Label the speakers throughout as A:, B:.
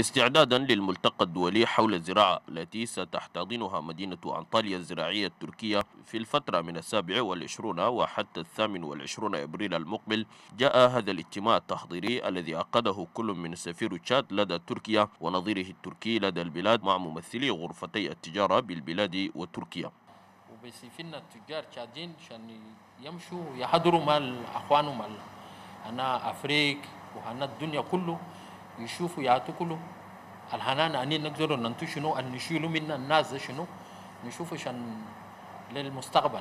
A: استعدادا للملتقى الدولي حول الزراعة التي ستحتضنها مدينة أنطاليا الزراعية التركية في الفترة من السابع والعشرون وحتى الثامن والعشرون أبريل المقبل جاء هذا الاجتماع التحضيري الذي عقده كل من سفير تشاد لدى تركيا ونظيره التركي لدى البلاد مع ممثلي غرفتي التجارة بالبلاد وتركيا
B: وبيسيفنا التجار تشادين عشان يمشوا ويحضروا مع أخوانهم أنا أفريق وأنا الدنيا كله يشوفوا يعتقلوا الحنان أني نقدر ننتو شنو أن نشيلوا من الناس شنو نشوفوا شن للمستقبل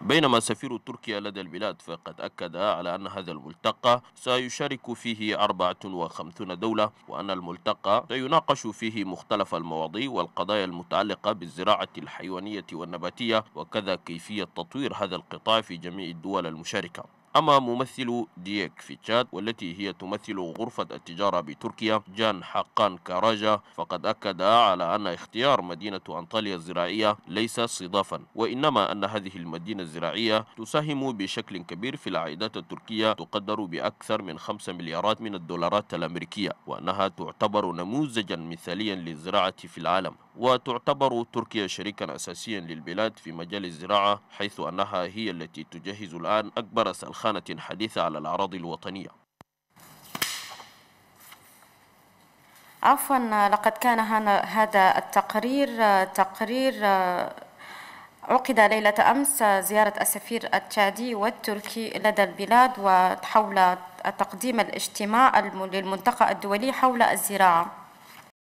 A: بينما سفير تركيا لدى البلاد فقد أكد على أن هذا الملتقى سيشارك فيه 54 دولة وأن الملتقى سيناقش فيه مختلف المواضيع والقضايا المتعلقة بالزراعة الحيوانية والنباتية وكذا كيفية تطوير هذا القطاع في جميع الدول المشاركة أما ممثل ديك في تشاد والتي هي تمثل غرفة التجارة بتركيا جان حقان كاراجا فقد أكد على أن اختيار مدينة أنطاليا الزراعية ليس صدافا وإنما أن هذه المدينة الزراعية تساهم بشكل كبير في العائدات التركية تقدر بأكثر من 5 مليارات من الدولارات الأمريكية وأنها تعتبر نموذجا مثاليا للزراعة في العالم وتعتبر تركيا شريكا أساسيا للبلاد في مجال الزراعة حيث أنها هي التي تجهز الآن أكبر سلخانة حديثة على الأراضي الوطنية
C: عفوا لقد كان هذا التقرير تقرير عقد ليلة أمس زيارة السفير التشادي والتركي لدى البلاد وحول تقديم الاجتماع للمنطقة الدولي حول الزراعة